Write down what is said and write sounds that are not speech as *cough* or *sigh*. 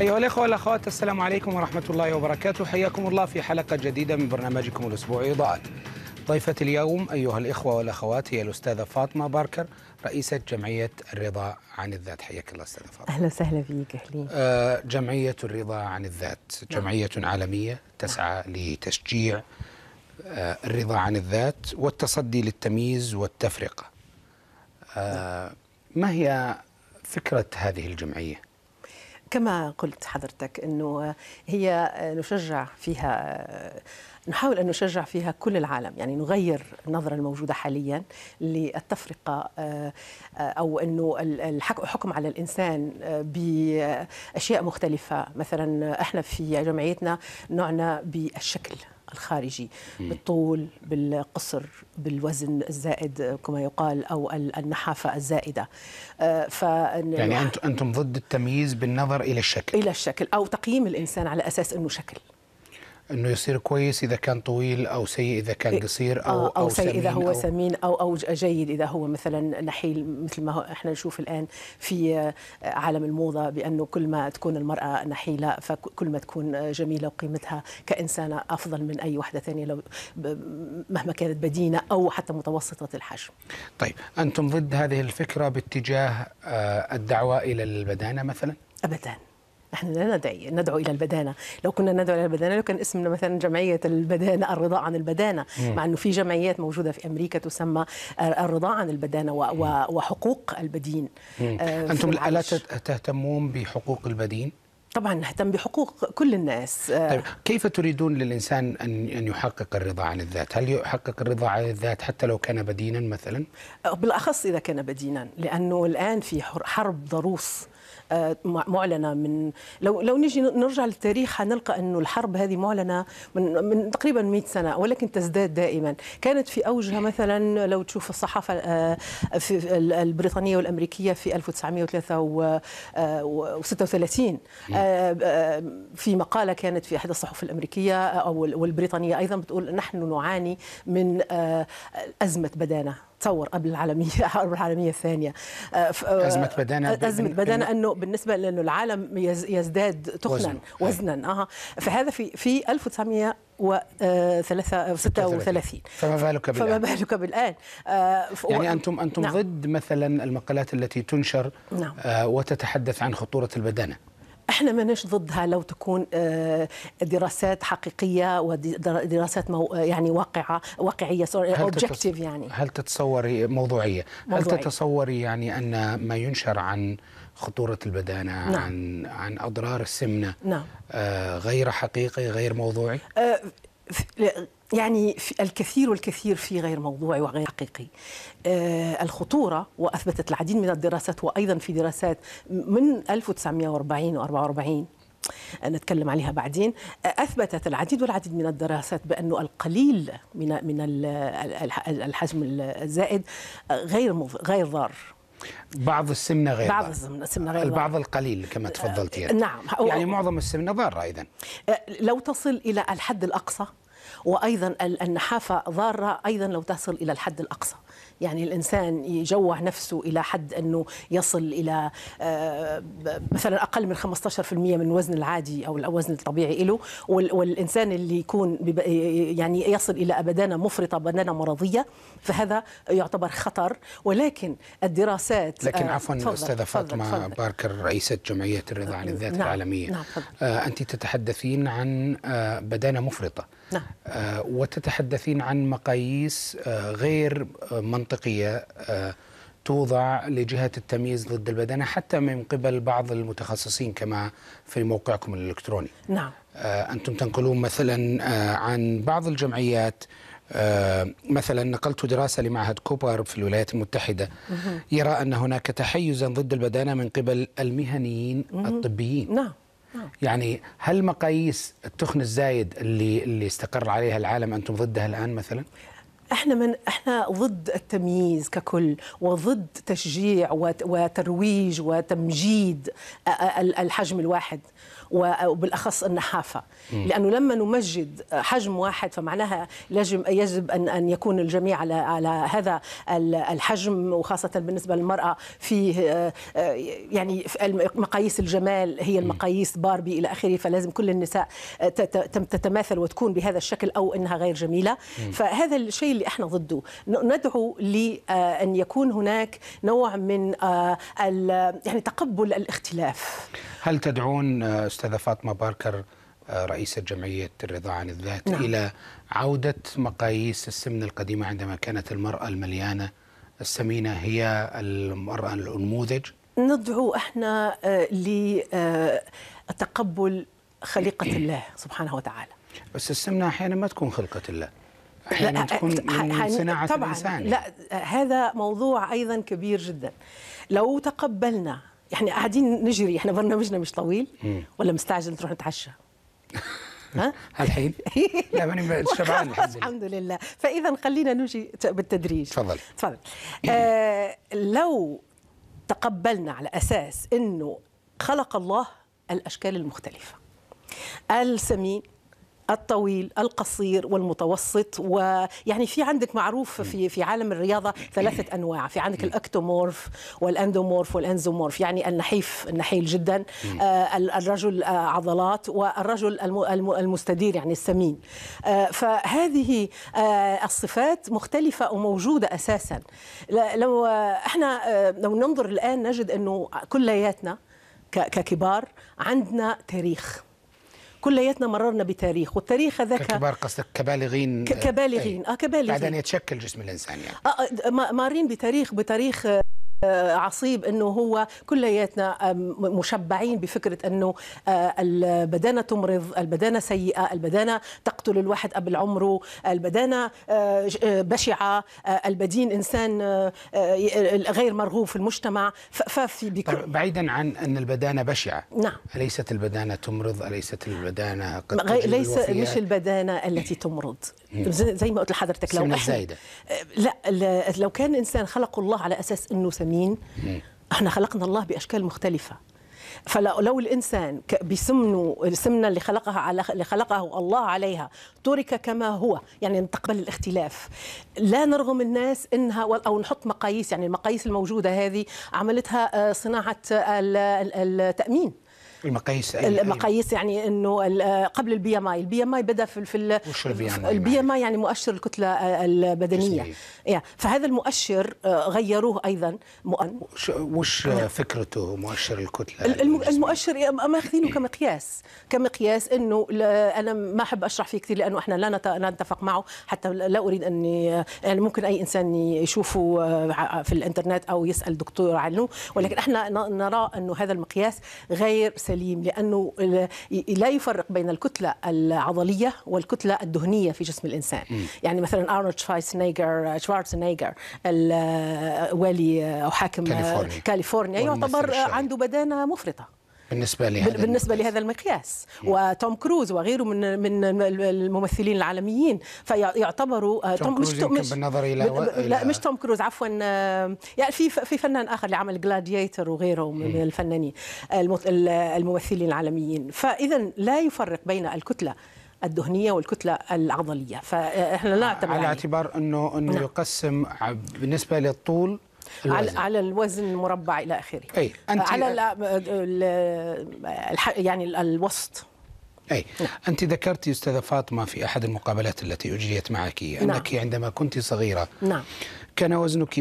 أيها الأخوة والأخوات السلام عليكم ورحمة الله وبركاته حياكم الله في حلقة جديدة من برنامجكم الأسبوعي إضاءات ضيفة اليوم أيها الإخوة والأخوات هي الأستاذة فاطمة باركر رئيسة جمعية الرضا عن الذات حياك الله أستاذة فاطمة أهلا وسهلا فيك أهلين آه جمعية الرضا عن الذات نعم. جمعية نعم. عالمية تسعى نعم. لتشجيع آه الرضا عن الذات والتصدي للتمييز والتفرقة آه نعم. ما هي فكرة هذه الجمعية؟ كما قلت حضرتك انه هي نشجع فيها نحاول ان نشجع فيها كل العالم يعني نغير النظره الموجوده حاليا للتفرقه آه، او انه الحكم على الانسان آه، باشياء مختلفه مثلا احنا في جمعيتنا نعنى بالشكل الخارجي بالطول بالقصر بالوزن الزائد كما يقال أو النحافة الزائدة آه، فأن يعني أنتم ضد التمييز بالنظر إلى الشكل إلى الشكل أو تقييم الإنسان على أساس أنه شكل انه يصير كويس اذا كان طويل او سيء اذا كان إيه. قصير او آه، او, أو سيء اذا هو أو سمين او او جيد اذا هو مثلا نحيل مثل ما احنا نشوف الان في آه، عالم الموضه بانه كل ما تكون المراه نحيله فكل ما تكون آه، جميله وقيمتها كانسانه افضل من اي وحده ثانيه لو مهما كانت بدينه او حتى متوسطه الحجم. طيب انتم ضد هذه الفكره باتجاه الدعوه الى البدانه مثلا؟ ابدا نحن لا ندعي ندعو الى البدانه لو كنا ندعو الى البدانه لو كان اسمنا مثلا جمعيه البدانه الرضا عن البدانه مم. مع انه في جمعيات موجوده في امريكا تسمى الرضا عن البدانه وحقوق البدين آه انتم الا تهتمون بحقوق البدين طبعا نهتم بحقوق كل الناس آه، طيب كيف تريدون للإنسان أن أن يحقق الرضا عن الذات؟ هل يحقق الرضا عن الذات حتى لو كان بدينا مثلا؟ آه، بالأخص إذا كان بدينا لأنه الآن في حرب ضروس آه، معلنه من لو لو نجي نرجع للتاريخ حنلقى انه الحرب هذه معلنه من من تقريبا 100 سنه ولكن تزداد دائما كانت في اوجها مثلا لو تشوف الصحافه آه، في البريطانيه والامريكيه في 1936 آه، في مقاله كانت في احدى الصحف الامريكيه او والبريطانيه ايضا بتقول نحن نعاني من ازمه بدانه تصور قبل العالميه الحرب *laughs* العالميه الثانيه آه، آه، ازمه بدانا ازمه بدانا انه بالنسبه لانه العالم يزداد تخنا وزنا, وزنا. أيوة. اه فهذا في في 1900 36 فما بالك بالآن فما بالك بالآن آه، يعني أنتم أنتم نعم. ضد مثلا المقالات التي تنشر نعم. وتتحدث عن خطورة البدانة احنا ماناش ضدها لو تكون آه، دراسات حقيقيه ودراسات مو يعني واقعه واقعيه اوبجكتيف يعني هل تتصوري موضوعيه موضوعي. هل تتصوري يعني ان ما ينشر عن خطورة البدانة نعم. عن عن أضرار السمنة نعم. آه غير حقيقي غير موضوعي آه يعني الكثير والكثير في غير موضوعي وغير حقيقي آه، الخطورة وأثبتت العديد من الدراسات وأيضا في دراسات من 1940 و 44 نتكلم عليها بعدين آه، اثبتت العديد والعديد من الدراسات بانه القليل من من الحجم الزائد غير غير ضار بعض السمنه غير بعض السمنه غير البعض ضارة. القليل كما يعني نعم يعني معظم السمنه ضاره اذا أه، لو تصل الى الحد الاقصى وايضا النحافه ضاره ايضا لو تصل الى الحد الاقصى يعني الانسان يجوع نفسه الى حد انه يصل الى آه، مثلا اقل من 15% من وزن العادي او الوزن الطبيعي له والانسان اللي يكون يعني يصل الى بدانه مفرطه بدانه مرضيه فهذا يعتبر خطر ولكن الدراسات لكن آه، عفوا استاذه فاطمه باركر رئيسه جمعيه الرضا عن الذات نعم العالميه نعم آه، انت تتحدثين عن بدانه مفرطه نعم. آه، وتتحدثين عن مقاييس آه، غير آه، منطقية توضع لجهة التمييز ضد البدنة حتى من قبل بعض المتخصصين كما في موقعكم الإلكتروني نعم. أنتم تنقلون مثلا عن بعض الجمعيات مثلا نقلت دراسة لمعهد كوبر في الولايات المتحدة يرى أن هناك تحيزا ضد البدانة من قبل المهنيين الطبيين نعم يعني هل مقاييس التخن الزايد اللي اللي استقر عليها العالم انتم ضدها الان مثلا؟ احنا من احنا ضد التمييز ككل وضد تشجيع وترويج وتمجيد الحجم الواحد وبالاخص النحافه لانه لما نمجد حجم واحد فمعناها يجب يجب ان ان يكون الجميع على على هذا الحجم وخاصه بالنسبه للمراه في آه، يعني مقاييس الجمال هي المقاييس باربي الى اخره فلازم كل النساء آه، تتماثل وتكون بهذا الشكل او انها غير جميله فهذا الشيء اللي احنا ضده ندعو لان آه، يكون هناك نوع من يعني تقبل الاختلاف هل تدعون الأستاذة فاطمة باركر آه، رئيسة جمعية الرضا عن الذات نعم. إلى عودة مقاييس السمنة القديمة عندما كانت المرأة المليانة السمينة هي المرأة الأنموذج ندعو احنا آه، لتقبل خليقة *clears throat* الله سبحانه وتعالى بس السمنة أحيانا ما تكون خلقة الله أحيانا تكون يعني صناعة طبعا الإنسان لا هذا موضوع أيضا كبير جدا لو تقبلنا احنا يعني قاعدين نجري احنا برنامجنا مش طويل ولا مستعجل تروح نتعشى *laughs* ها الحين *laughs* لا ماني شبعان الحمد لله فاذا خلينا نجي بالتدريج تفضل تفضل آه لو تقبلنا على اساس انه خلق الله الاشكال المختلفه السمين الطويل القصير والمتوسط ويعني في عندك معروف في في عالم الرياضه ثلاثه انواع في عندك الاكتومورف والاندومورف والانزومورف يعني النحيف النحيل جدا آه، الرجل آه، عضلات والرجل المستدير يعني السمين آه، فهذه الصفات مختلفه وموجوده اساسا لو احنا لو ننظر الان نجد انه كلياتنا ككبار عندنا تاريخ كلياتنا مررنا بتاريخ والتاريخ هذاك كبار قصدك كبالغين كبالغين اه, آه، كبالغين بعد ان يتشكل جسم الانسان يعني اه, آه، مارين بتاريخ بتاريخ آه، آه، عصيب انه هو كلياتنا مشبعين بفكره انه آه، البدانه تمرض، البدانه سيئه، البدانه تقتل الواحد قبل عمره، البدانه آه، بشعه، البدين انسان غير مرغوب في المجتمع ففي بكل طيب، بعيدا عن ان البدانه بشعه نعم اليست البدانه تمرض؟ اليست البدانه قد ليس مش البدانه التي تمرض زي ما قلت لحضرتك لو زايدة. آه، لا لو كان الانسان خلق الله على اساس انه سمين احنا خلقنا الله باشكال مختلفه فلو الانسان بسمنه السمنه اللي خلقها على اللي خلقه الله عليها ترك كما هو يعني نتقبل الاختلاف لا نرغم الناس انها او نحط مقاييس يعني المقاييس الموجوده هذه عملتها آه، صناعه التامين المقاييس يعني المقاييس يعني انه آه، قبل البي ام اي البي ام اي بدا في في البي ام اي يعني مؤشر الكتله آه، البدنيه يعني فهذا المؤشر آه، غيروه ايضا وش, وش فكرته مؤشر الكتله المؤشر ماخذينه كمقياس كمقياس انه انا ما احب اشرح فيه كثير لانه احنا لا نتفق معه حتى لا اريد اني يعني ممكن اي انسان يشوفه في الانترنت او يسال دكتور عنه ولكن احنا نرى انه هذا المقياس غير سليم لانه لا يفرق بين الكتله العضليه والكتله الدهنيه في جسم الانسان م. يعني مثلا ارنولد شفايسنيجر شوارزنيجر الوالي او حاكم كاليفورنيا, كاليفورنيا يعتبر عنده بدانه مفرطه بالنسبة لهذا بالنسبة لهذا المقياس وتوم كروز وغيره من من الممثلين العالميين فيعتبروا آه، توم, كروز مش, مش بالنظر إلى لا مش توم كروز عفوا آه، يعني في في فنان آخر اللي عمل جلاديتر وغيره من hmm. الفنانين الممثلين العالميين فإذا لا يفرق بين الكتلة الدهنيه والكتله العضليه فاحنا لا نعتبر على يعني اعتبار انه انه نعم. يقسم بالنسبه للطول الوزن. على, على الوزن المربع الى اخره أي. أنت على الـ الـ الـ يعني الوسط أي نعم. أنت ذكرت أستاذة فاطمة في أحد المقابلات التي أجريت معك أنك نعم. عندما كنت صغيرة نعم. كان وزنك